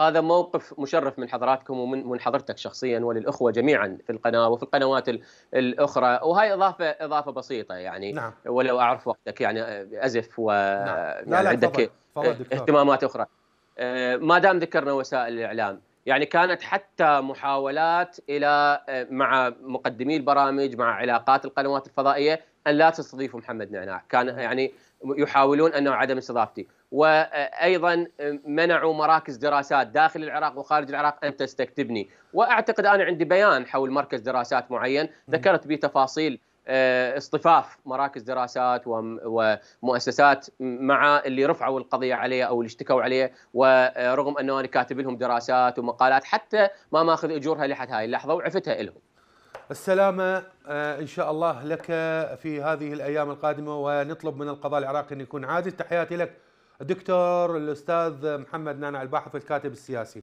هذا موقف مشرف من حضراتكم ومن حضرتك شخصيا وللاخوه جميعا في القناه وفي القنوات الاخرى وهي اضافه اضافه بسيطه يعني نعم. ولو اعرف وقتك يعني ازف و نعم. يعني عندك اهتمامات اخرى آه، ما دام ذكرنا وسائل الاعلام يعني كانت حتى محاولات الى آه، مع مقدمي البرامج مع علاقات القنوات الفضائيه ان لا تستضيفوا محمد نعناع كان نعم. يعني يحاولون انه عدم استضافتي وايضا آه، آه، منعوا مراكز دراسات داخل العراق وخارج العراق ان تستكتبني واعتقد انا عندي بيان حول مركز دراسات معين نعم. ذكرت به تفاصيل آه، اصطفاف مراكز دراسات ومؤسسات مع اللي رفعوا القضيه عليه او اللي اشتكوا عليه ورغم انه انا كاتب لهم دراسات ومقالات حتى ما ماخذ اجورها لحد هاي اللحظه وعفتها لهم. السلامه آه، ان شاء الله لك في هذه الايام القادمه ونطلب من القضاء العراقي ان يكون عادل تحياتي لك دكتور الاستاذ محمد نانع الباحث الكاتب السياسي